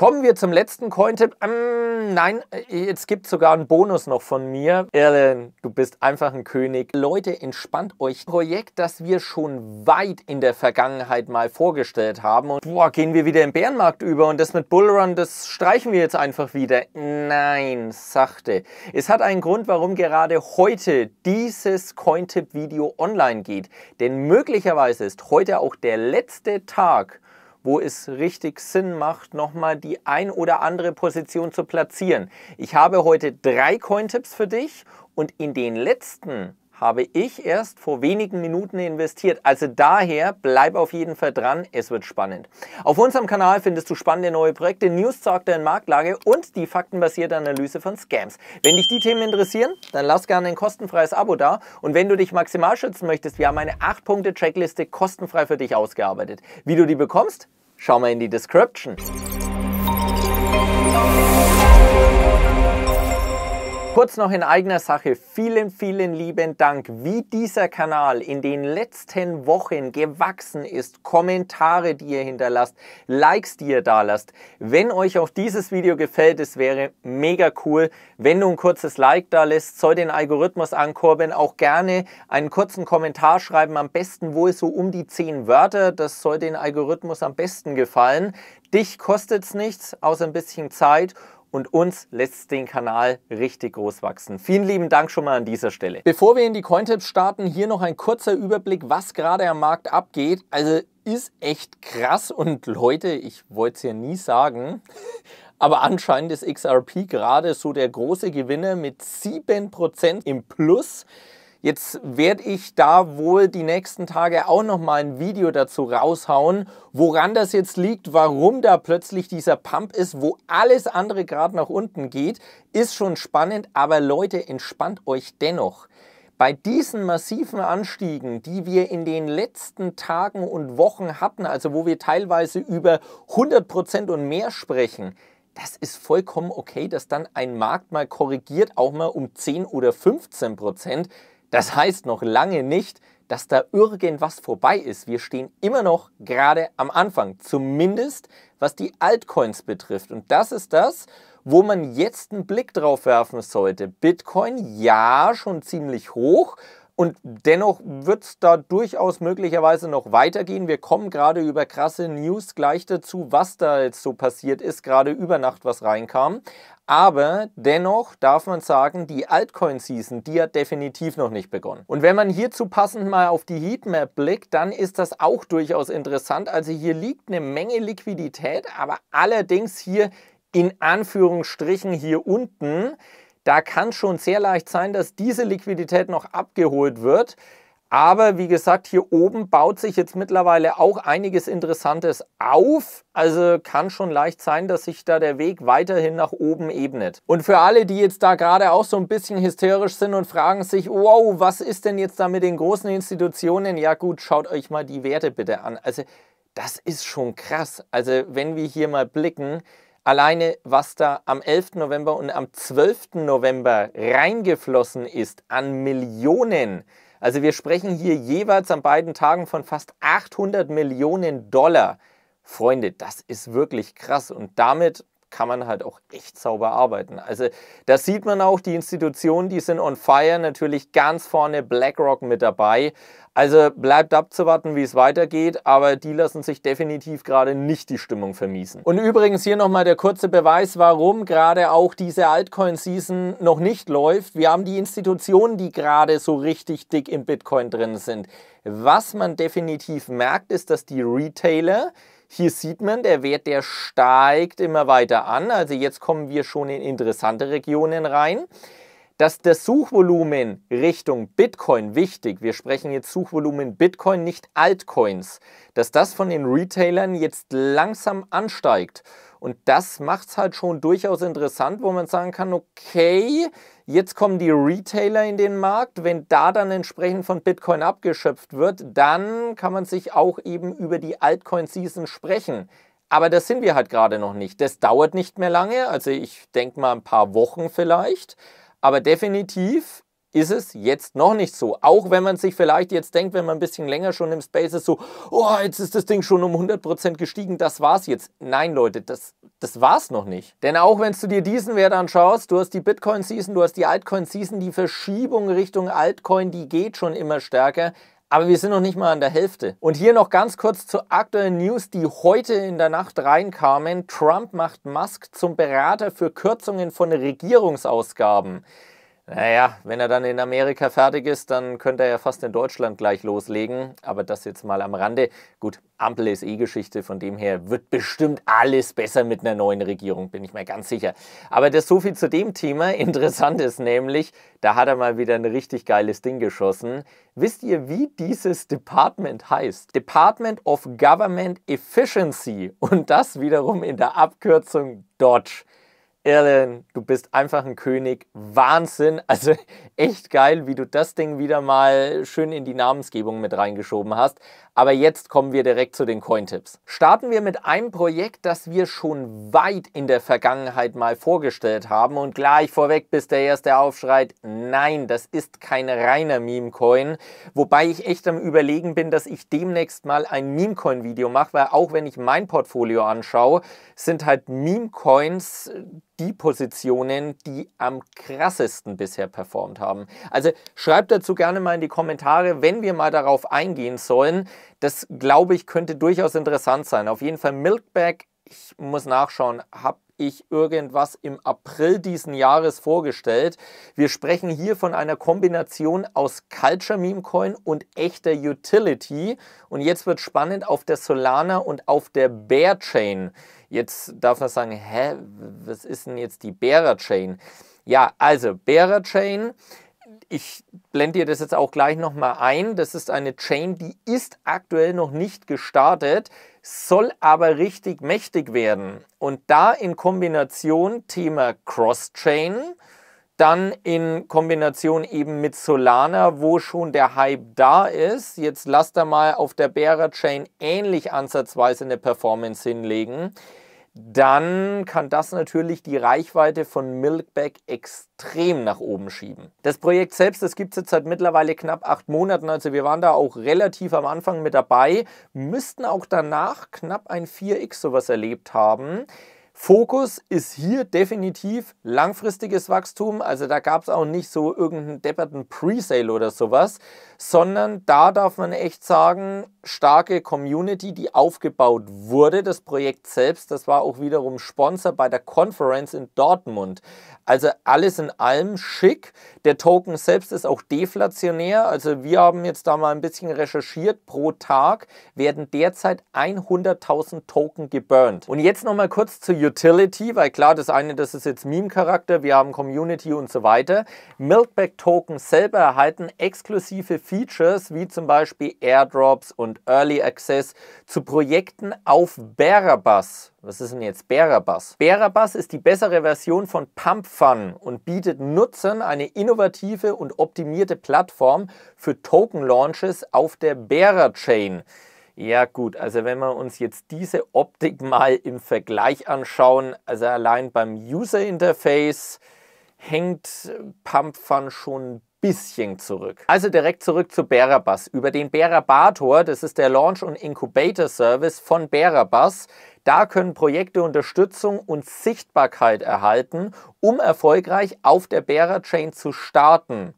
Kommen wir zum letzten Cointip. Ähm, nein, äh, jetzt gibt es sogar einen Bonus noch von mir. Erlen, du bist einfach ein König. Leute, entspannt euch. Projekt, das wir schon weit in der Vergangenheit mal vorgestellt haben. Und boah, gehen wir wieder im Bärenmarkt über und das mit Bullrun, das streichen wir jetzt einfach wieder. Nein, sachte. Es hat einen Grund, warum gerade heute dieses cointip video online geht. Denn möglicherweise ist heute auch der letzte Tag, wo es richtig Sinn macht, nochmal die ein oder andere Position zu platzieren. Ich habe heute drei Cointipps für dich und in den letzten habe ich erst vor wenigen Minuten investiert. Also daher bleib auf jeden Fall dran, es wird spannend. Auf unserem Kanal findest du spannende neue Projekte, News zur aktuellen Marktlage und die faktenbasierte Analyse von Scams. Wenn dich die Themen interessieren, dann lass gerne ein kostenfreies Abo da und wenn du dich maximal schützen möchtest, wir haben eine 8-Punkte-Checkliste kostenfrei für dich ausgearbeitet. Wie du die bekommst, schau mal in die Description. Kurz noch in eigener Sache, vielen, vielen lieben Dank, wie dieser Kanal in den letzten Wochen gewachsen ist, Kommentare, die ihr hinterlasst, Likes, die ihr da lasst. Wenn euch auch dieses Video gefällt, es wäre mega cool, wenn du ein kurzes Like da lässt, soll den Algorithmus ankurbeln, auch gerne einen kurzen Kommentar schreiben, am besten wohl so um die 10 Wörter, das soll den Algorithmus am besten gefallen. Dich kostet es nichts, außer ein bisschen Zeit und uns lässt den Kanal richtig groß wachsen. Vielen lieben Dank schon mal an dieser Stelle. Bevor wir in die Cointips starten, hier noch ein kurzer Überblick, was gerade am Markt abgeht. Also ist echt krass und Leute, ich wollte es ja nie sagen, aber anscheinend ist XRP gerade so der große Gewinner mit 7% im Plus. Jetzt werde ich da wohl die nächsten Tage auch nochmal ein Video dazu raushauen, woran das jetzt liegt, warum da plötzlich dieser Pump ist, wo alles andere gerade nach unten geht, ist schon spannend, aber Leute, entspannt euch dennoch. Bei diesen massiven Anstiegen, die wir in den letzten Tagen und Wochen hatten, also wo wir teilweise über 100% und mehr sprechen, das ist vollkommen okay, dass dann ein Markt mal korrigiert, auch mal um 10 oder 15 Prozent. Das heißt noch lange nicht, dass da irgendwas vorbei ist. Wir stehen immer noch gerade am Anfang, zumindest was die Altcoins betrifft. Und das ist das, wo man jetzt einen Blick drauf werfen sollte. Bitcoin ja schon ziemlich hoch und dennoch wird es da durchaus möglicherweise noch weitergehen. Wir kommen gerade über krasse News gleich dazu, was da jetzt so passiert ist, gerade über Nacht, was reinkam. Aber dennoch darf man sagen, die Altcoin-Season, die hat definitiv noch nicht begonnen. Und wenn man hierzu passend mal auf die Heatmap blickt, dann ist das auch durchaus interessant. Also hier liegt eine Menge Liquidität, aber allerdings hier in Anführungsstrichen hier unten da kann schon sehr leicht sein, dass diese Liquidität noch abgeholt wird. Aber wie gesagt, hier oben baut sich jetzt mittlerweile auch einiges Interessantes auf. Also kann schon leicht sein, dass sich da der Weg weiterhin nach oben ebnet. Und für alle, die jetzt da gerade auch so ein bisschen hysterisch sind und fragen sich, wow, was ist denn jetzt da mit den großen Institutionen? Ja gut, schaut euch mal die Werte bitte an. Also das ist schon krass. Also wenn wir hier mal blicken, Alleine, was da am 11. November und am 12. November reingeflossen ist an Millionen. Also wir sprechen hier jeweils an beiden Tagen von fast 800 Millionen Dollar. Freunde, das ist wirklich krass. Und damit kann man halt auch echt sauber arbeiten. Also da sieht man auch, die Institutionen, die sind on fire, natürlich ganz vorne BlackRock mit dabei. Also bleibt abzuwarten, wie es weitergeht, aber die lassen sich definitiv gerade nicht die Stimmung vermiesen. Und übrigens hier nochmal der kurze Beweis, warum gerade auch diese Altcoin-Season noch nicht läuft. Wir haben die Institutionen, die gerade so richtig dick im Bitcoin drin sind. Was man definitiv merkt, ist, dass die Retailer hier sieht man, der Wert, der steigt immer weiter an. Also jetzt kommen wir schon in interessante Regionen rein. Dass das Suchvolumen Richtung Bitcoin wichtig, wir sprechen jetzt Suchvolumen Bitcoin, nicht Altcoins, dass das von den Retailern jetzt langsam ansteigt und das macht es halt schon durchaus interessant, wo man sagen kann, okay, jetzt kommen die Retailer in den Markt. Wenn da dann entsprechend von Bitcoin abgeschöpft wird, dann kann man sich auch eben über die Altcoin-Season sprechen. Aber das sind wir halt gerade noch nicht. Das dauert nicht mehr lange, also ich denke mal ein paar Wochen vielleicht. Aber definitiv ist es jetzt noch nicht so. Auch wenn man sich vielleicht jetzt denkt, wenn man ein bisschen länger schon im Space ist, so, oh, jetzt ist das Ding schon um 100% gestiegen, das war's jetzt. Nein, Leute, das, das war's noch nicht. Denn auch wenn du dir diesen Wert anschaust, du hast die Bitcoin-Season, du hast die Altcoin-Season, die Verschiebung Richtung Altcoin, die geht schon immer stärker. Aber wir sind noch nicht mal an der Hälfte. Und hier noch ganz kurz zur aktuellen News, die heute in der Nacht reinkamen. Trump macht Musk zum Berater für Kürzungen von Regierungsausgaben. Naja, wenn er dann in Amerika fertig ist, dann könnte er ja fast in Deutschland gleich loslegen. Aber das jetzt mal am Rande. Gut, Ampel ist eh Geschichte, von dem her wird bestimmt alles besser mit einer neuen Regierung, bin ich mir ganz sicher. Aber das so viel zu dem Thema. Interessant ist nämlich, da hat er mal wieder ein richtig geiles Ding geschossen. Wisst ihr, wie dieses Department heißt? Department of Government Efficiency. Und das wiederum in der Abkürzung Dodge. Irren, du bist einfach ein König. Wahnsinn. Also echt geil, wie du das Ding wieder mal schön in die Namensgebung mit reingeschoben hast. Aber jetzt kommen wir direkt zu den Cointipps. Starten wir mit einem Projekt, das wir schon weit in der Vergangenheit mal vorgestellt haben. Und gleich vorweg, bis der erste aufschreit, nein, das ist kein reiner Meme-Coin. Wobei ich echt am Überlegen bin, dass ich demnächst mal ein Meme-Coin-Video mache, weil auch wenn ich mein Portfolio anschaue, sind halt Meme-Coins äh, die Positionen, die am krassesten bisher performt haben. Also schreibt dazu gerne mal in die Kommentare, wenn wir mal darauf eingehen sollen. Das glaube ich könnte durchaus interessant sein. Auf jeden Fall Milkbag, ich muss nachschauen, habe ich irgendwas im April diesen Jahres vorgestellt. Wir sprechen hier von einer Kombination aus Culture Meme Coin und echter Utility. Und jetzt wird spannend auf der Solana und auf der Bear Chain. Jetzt darf man sagen, hä, was ist denn jetzt die Bearer Chain? Ja, also Bearer Chain ich blende dir das jetzt auch gleich nochmal ein. Das ist eine Chain, die ist aktuell noch nicht gestartet, soll aber richtig mächtig werden. Und da in Kombination Thema Cross-Chain, dann in Kombination eben mit Solana, wo schon der Hype da ist. Jetzt lasst da mal auf der Bearer Chain ähnlich ansatzweise eine Performance hinlegen dann kann das natürlich die Reichweite von Milkback extrem nach oben schieben. Das Projekt selbst, das gibt es jetzt seit mittlerweile knapp acht Monaten, also wir waren da auch relativ am Anfang mit dabei, müssten auch danach knapp ein 4x sowas erlebt haben. Fokus ist hier definitiv langfristiges Wachstum. Also da gab es auch nicht so irgendeinen depperten Presale oder sowas, sondern da darf man echt sagen, starke Community, die aufgebaut wurde. Das Projekt selbst, das war auch wiederum Sponsor bei der Conference in Dortmund. Also alles in allem schick. Der Token selbst ist auch deflationär. Also wir haben jetzt da mal ein bisschen recherchiert. Pro Tag werden derzeit 100.000 Token geburnt. Und jetzt nochmal kurz zu YouTube. Utility, weil klar, das eine, das ist jetzt Meme-Charakter, wir haben Community und so weiter. Milkback-Token selber erhalten exklusive Features wie zum Beispiel Airdrops und Early Access zu Projekten auf Berabas. Was ist denn jetzt Berabas? Berabas ist die bessere Version von PumpFun und bietet Nutzern eine innovative und optimierte Plattform für Token-Launches auf der Bera-Chain. Ja gut, also wenn wir uns jetzt diese Optik mal im Vergleich anschauen, also allein beim User Interface hängt Pumpfun schon ein bisschen zurück. Also direkt zurück zu Berabas. Über den Berabator, das ist der Launch- und Incubator-Service von Berabas, da können Projekte Unterstützung und Sichtbarkeit erhalten, um erfolgreich auf der Bera-Chain zu starten.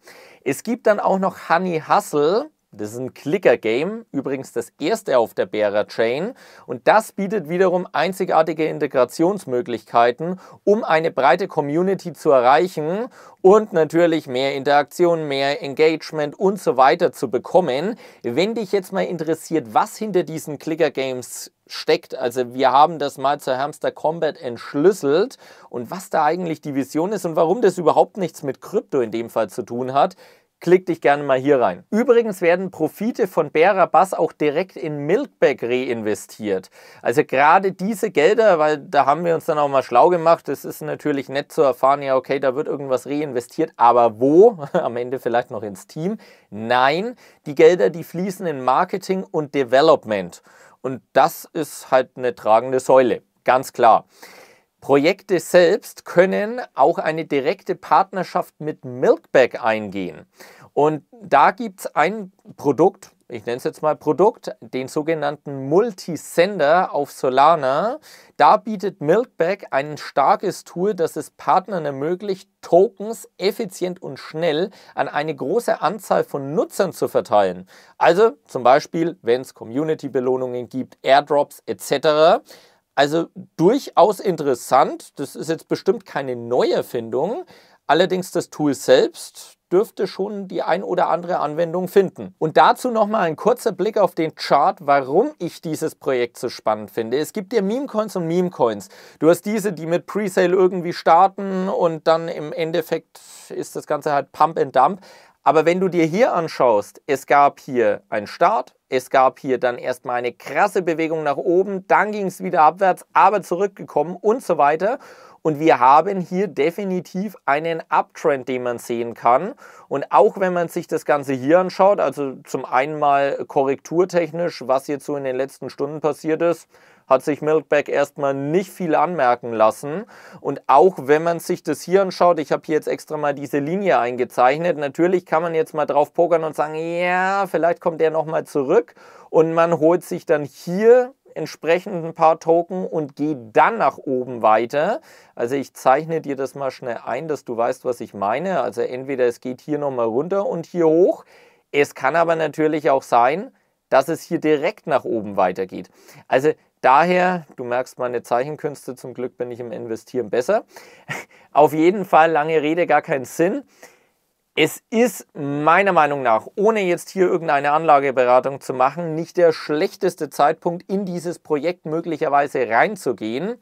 Es gibt dann auch noch Honey Hustle, das ist ein Clicker-Game, übrigens das erste auf der Bearer Chain. Und das bietet wiederum einzigartige Integrationsmöglichkeiten, um eine breite Community zu erreichen und natürlich mehr Interaktion, mehr Engagement und so weiter zu bekommen. Wenn dich jetzt mal interessiert, was hinter diesen Clicker-Games steckt. Also wir haben das mal zur Hamster Combat entschlüsselt und was da eigentlich die Vision ist und warum das überhaupt nichts mit Krypto in dem Fall zu tun hat, klick dich gerne mal hier rein. Übrigens werden Profite von Bärer Bass auch direkt in Milkbag reinvestiert. Also gerade diese Gelder, weil da haben wir uns dann auch mal schlau gemacht, es ist natürlich nett zu erfahren, ja okay, da wird irgendwas reinvestiert, aber wo? Am Ende vielleicht noch ins Team. Nein, die Gelder, die fließen in Marketing und Development. Und das ist halt eine tragende Säule, ganz klar. Projekte selbst können auch eine direkte Partnerschaft mit Milkbag eingehen. Und da gibt es ein Produkt, ich nenne es jetzt mal Produkt, den sogenannten Multisender auf Solana. Da bietet Milkbag ein starkes Tool, das es Partnern ermöglicht, Tokens effizient und schnell an eine große Anzahl von Nutzern zu verteilen. Also zum Beispiel, wenn es Community-Belohnungen gibt, Airdrops etc. Also durchaus interessant. Das ist jetzt bestimmt keine Neuerfindung. Allerdings das Tool selbst dürfte schon die ein oder andere Anwendung finden. Und dazu nochmal ein kurzer Blick auf den Chart, warum ich dieses Projekt so spannend finde. Es gibt ja Meme-Coins und Meme-Coins. Du hast diese, die mit Presale irgendwie starten und dann im Endeffekt ist das Ganze halt Pump and Dump. Aber wenn du dir hier anschaust, es gab hier einen Start, es gab hier dann erstmal eine krasse Bewegung nach oben, dann ging es wieder abwärts, aber zurückgekommen und so weiter. Und wir haben hier definitiv einen Uptrend, den man sehen kann. Und auch wenn man sich das Ganze hier anschaut, also zum einen mal korrekturtechnisch, was jetzt so in den letzten Stunden passiert ist, hat sich Milkback erstmal nicht viel anmerken lassen. Und auch wenn man sich das hier anschaut, ich habe hier jetzt extra mal diese Linie eingezeichnet, natürlich kann man jetzt mal drauf pokern und sagen, ja, vielleicht kommt der nochmal zurück. Und man holt sich dann hier entsprechend ein paar Token und geht dann nach oben weiter. Also ich zeichne dir das mal schnell ein, dass du weißt, was ich meine. Also entweder es geht hier nochmal runter und hier hoch. Es kann aber natürlich auch sein, dass es hier direkt nach oben weitergeht. Also Daher, du merkst meine Zeichenkünste, zum Glück bin ich im Investieren besser. Auf jeden Fall, lange Rede, gar keinen Sinn. Es ist meiner Meinung nach, ohne jetzt hier irgendeine Anlageberatung zu machen, nicht der schlechteste Zeitpunkt, in dieses Projekt möglicherweise reinzugehen.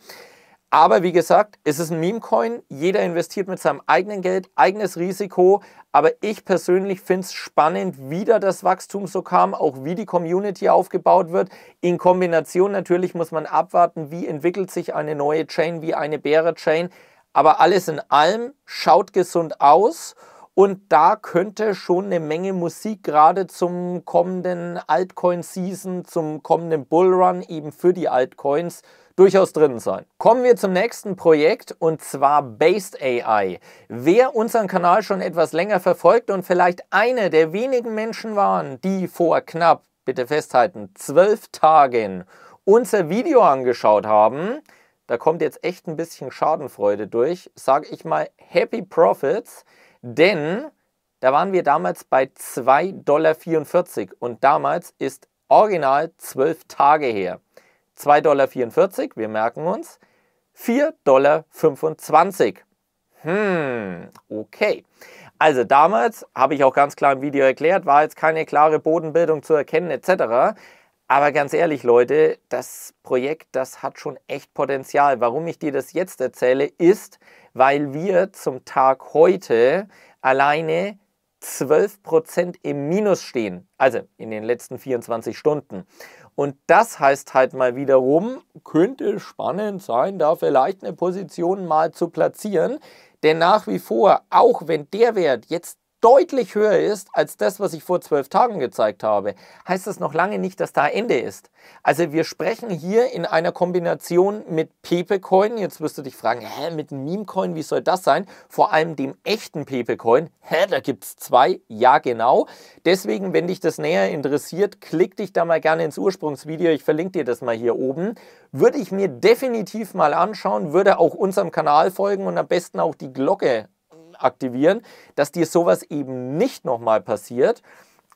Aber wie gesagt, es ist ein Meme-Coin. Jeder investiert mit seinem eigenen Geld, eigenes Risiko. Aber ich persönlich finde es spannend, wie da das Wachstum so kam, auch wie die Community aufgebaut wird. In Kombination natürlich muss man abwarten, wie entwickelt sich eine neue Chain, wie eine bäre chain Aber alles in allem schaut gesund aus. Und da könnte schon eine Menge Musik gerade zum kommenden Altcoin-Season, zum kommenden Bullrun eben für die Altcoins durchaus drin sein. Kommen wir zum nächsten Projekt und zwar Based AI. Wer unseren Kanal schon etwas länger verfolgt und vielleicht eine der wenigen Menschen waren, die vor knapp, bitte festhalten, zwölf Tagen unser Video angeschaut haben, da kommt jetzt echt ein bisschen Schadenfreude durch, sage ich mal Happy Profits, denn da waren wir damals bei 2,44 Dollar und damals ist original zwölf Tage her. 2,44 Dollar, wir merken uns, 4,25 Dollar. Hm, okay. Also damals, habe ich auch ganz klar im Video erklärt, war jetzt keine klare Bodenbildung zu erkennen etc. Aber ganz ehrlich, Leute, das Projekt, das hat schon echt Potenzial. Warum ich dir das jetzt erzähle, ist, weil wir zum Tag heute alleine 12% im Minus stehen. Also in den letzten 24 Stunden. Und das heißt halt mal wiederum, könnte spannend sein, da vielleicht eine Position mal zu platzieren. Denn nach wie vor, auch wenn der Wert jetzt deutlich höher ist als das, was ich vor zwölf Tagen gezeigt habe, heißt das noch lange nicht, dass da Ende ist. Also wir sprechen hier in einer Kombination mit Pepecoin. Jetzt wirst du dich fragen, hä, mit einem Meme-Coin, wie soll das sein? Vor allem dem echten Pepecoin. Hä, da gibt es zwei? Ja, genau. Deswegen, wenn dich das näher interessiert, klick dich da mal gerne ins Ursprungsvideo. Ich verlinke dir das mal hier oben. Würde ich mir definitiv mal anschauen, würde auch unserem Kanal folgen und am besten auch die Glocke aktivieren, dass dir sowas eben nicht nochmal passiert.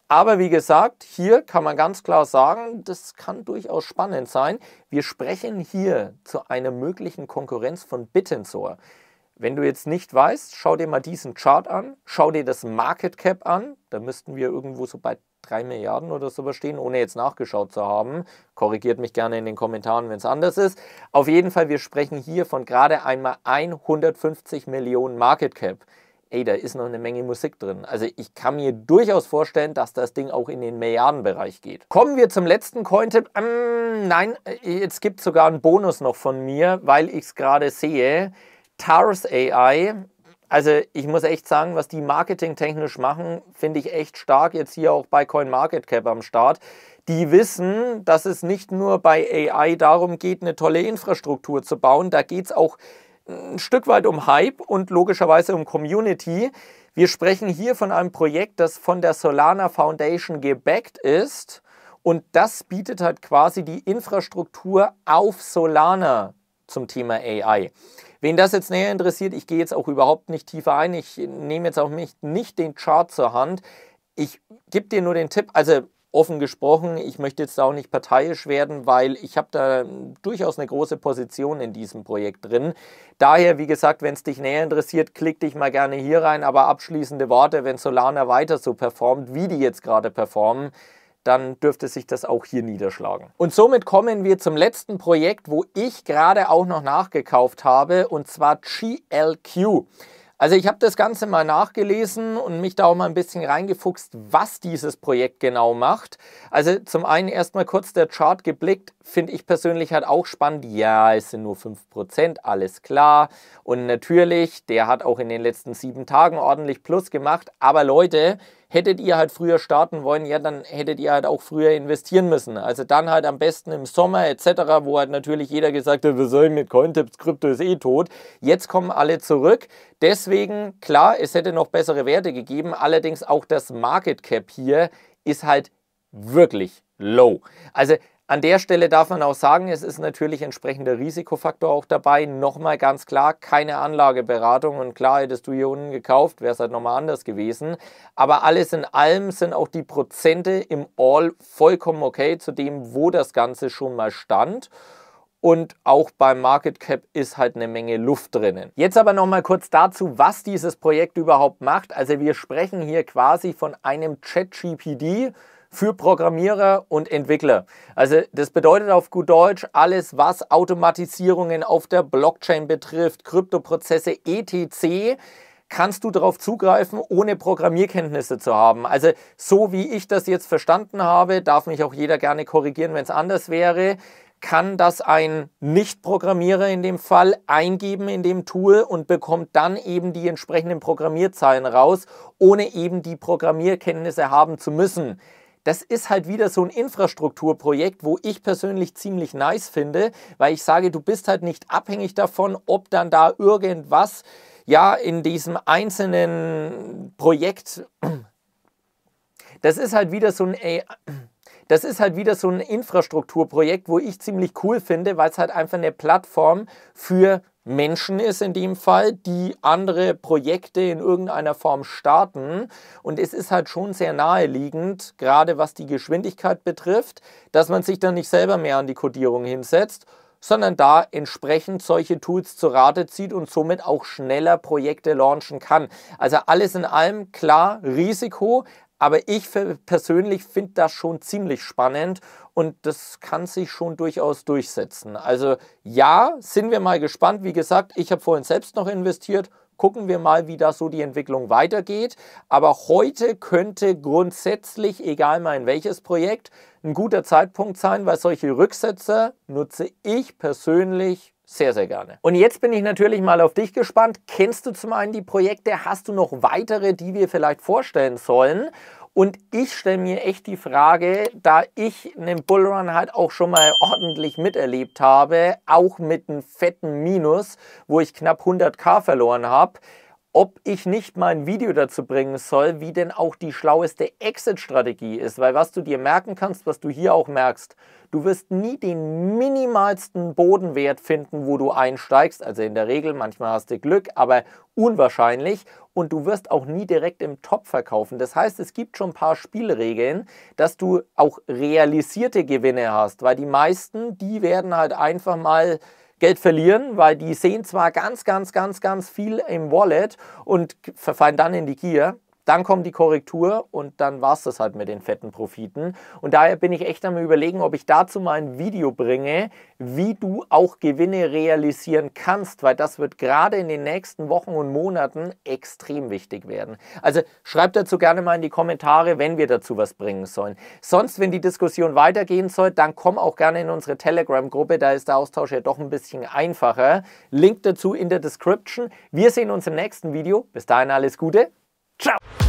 Aber wie gesagt, hier kann man ganz klar sagen, das kann durchaus spannend sein. Wir sprechen hier zu einer möglichen Konkurrenz von Bittensor. Wenn du jetzt nicht weißt, schau dir mal diesen Chart an, schau dir das Market Cap an, da müssten wir irgendwo so bei 3 Milliarden oder so stehen, ohne jetzt nachgeschaut zu haben. Korrigiert mich gerne in den Kommentaren, wenn es anders ist. Auf jeden Fall, wir sprechen hier von gerade einmal 150 Millionen Market Cap. Ey, da ist noch eine Menge Musik drin. Also ich kann mir durchaus vorstellen, dass das Ding auch in den Milliardenbereich geht. Kommen wir zum letzten Coin-Tipp. Ähm, nein, äh, jetzt gibt es sogar einen Bonus noch von mir, weil ich es gerade sehe. TARS AI also ich muss echt sagen, was die marketingtechnisch machen, finde ich echt stark. Jetzt hier auch bei CoinMarketCap am Start. Die wissen, dass es nicht nur bei AI darum geht, eine tolle Infrastruktur zu bauen. Da geht es auch ein Stück weit um Hype und logischerweise um Community. Wir sprechen hier von einem Projekt, das von der Solana Foundation gebackt ist. Und das bietet halt quasi die Infrastruktur auf Solana zum Thema AI. Wen das jetzt näher interessiert, ich gehe jetzt auch überhaupt nicht tiefer ein. Ich nehme jetzt auch nicht, nicht den Chart zur Hand. Ich gebe dir nur den Tipp, also offen gesprochen, ich möchte jetzt auch nicht parteiisch werden, weil ich habe da durchaus eine große Position in diesem Projekt drin. Daher, wie gesagt, wenn es dich näher interessiert, klick dich mal gerne hier rein. Aber abschließende Worte, wenn Solana weiter so performt, wie die jetzt gerade performen, dann dürfte sich das auch hier niederschlagen. Und somit kommen wir zum letzten Projekt, wo ich gerade auch noch nachgekauft habe, und zwar GLQ. Also ich habe das Ganze mal nachgelesen und mich da auch mal ein bisschen reingefuchst, was dieses Projekt genau macht. Also zum einen erstmal kurz der Chart geblickt, finde ich persönlich halt auch spannend. Ja, es sind nur 5%, alles klar. Und natürlich, der hat auch in den letzten sieben Tagen ordentlich Plus gemacht. Aber Leute, hättet ihr halt früher starten wollen, ja, dann hättet ihr halt auch früher investieren müssen. Also dann halt am besten im Sommer etc., wo halt natürlich jeder gesagt hat, wir sollen mit Cointips, Krypto ist eh tot. Jetzt kommen alle zurück. Deswegen, klar, es hätte noch bessere Werte gegeben, allerdings auch das Market Cap hier ist halt wirklich low. Also an der Stelle darf man auch sagen, es ist natürlich entsprechender Risikofaktor auch dabei. Nochmal ganz klar, keine Anlageberatung und klar, hättest du hier unten gekauft, wäre es halt nochmal anders gewesen. Aber alles in allem sind auch die Prozente im All vollkommen okay zu dem, wo das Ganze schon mal stand. Und auch beim Market Cap ist halt eine Menge Luft drinnen. Jetzt aber nochmal kurz dazu, was dieses Projekt überhaupt macht. Also wir sprechen hier quasi von einem ChatGPD für Programmierer und Entwickler. Also das bedeutet auf gut Deutsch, alles was Automatisierungen auf der Blockchain betrifft, Kryptoprozesse etc., kannst du darauf zugreifen, ohne Programmierkenntnisse zu haben. Also so wie ich das jetzt verstanden habe, darf mich auch jeder gerne korrigieren, wenn es anders wäre, kann das ein Nicht-Programmierer in dem Fall eingeben in dem Tool und bekommt dann eben die entsprechenden Programmierzeilen raus, ohne eben die Programmierkenntnisse haben zu müssen. Das ist halt wieder so ein Infrastrukturprojekt, wo ich persönlich ziemlich nice finde, weil ich sage, du bist halt nicht abhängig davon, ob dann da irgendwas ja in diesem einzelnen Projekt. Das ist halt wieder so ein das ist halt wieder so ein Infrastrukturprojekt, wo ich ziemlich cool finde, weil es halt einfach eine Plattform für Menschen ist in dem Fall, die andere Projekte in irgendeiner Form starten. Und es ist halt schon sehr naheliegend, gerade was die Geschwindigkeit betrifft, dass man sich dann nicht selber mehr an die Codierung hinsetzt, sondern da entsprechend solche Tools zu Rate zieht und somit auch schneller Projekte launchen kann. Also alles in allem klar Risiko, aber ich persönlich finde das schon ziemlich spannend und das kann sich schon durchaus durchsetzen. Also ja, sind wir mal gespannt. Wie gesagt, ich habe vorhin selbst noch investiert. Gucken wir mal, wie da so die Entwicklung weitergeht. Aber heute könnte grundsätzlich, egal mal in welches Projekt, ein guter Zeitpunkt sein, weil solche Rücksätze nutze ich persönlich sehr, sehr gerne. Und jetzt bin ich natürlich mal auf dich gespannt. Kennst du zum einen die Projekte? Hast du noch weitere, die wir vielleicht vorstellen sollen? Und ich stelle mir echt die Frage, da ich einen Bullrun halt auch schon mal ordentlich miterlebt habe, auch mit einem fetten Minus, wo ich knapp 100k verloren habe, ob ich nicht mal ein Video dazu bringen soll, wie denn auch die schlaueste Exit-Strategie ist. Weil was du dir merken kannst, was du hier auch merkst, du wirst nie den minimalsten Bodenwert finden, wo du einsteigst. Also in der Regel, manchmal hast du Glück, aber unwahrscheinlich. Und du wirst auch nie direkt im Top verkaufen. Das heißt, es gibt schon ein paar Spielregeln, dass du auch realisierte Gewinne hast. Weil die meisten, die werden halt einfach mal Geld verlieren, weil die sehen zwar ganz, ganz, ganz, ganz viel im Wallet und verfallen dann in die Gier, dann kommt die Korrektur und dann war es das halt mit den fetten Profiten. Und daher bin ich echt am überlegen, ob ich dazu mal ein Video bringe, wie du auch Gewinne realisieren kannst, weil das wird gerade in den nächsten Wochen und Monaten extrem wichtig werden. Also schreib dazu gerne mal in die Kommentare, wenn wir dazu was bringen sollen. Sonst, wenn die Diskussion weitergehen soll, dann komm auch gerne in unsere Telegram-Gruppe, da ist der Austausch ja doch ein bisschen einfacher. Link dazu in der Description. Wir sehen uns im nächsten Video. Bis dahin alles Gute. Tchau!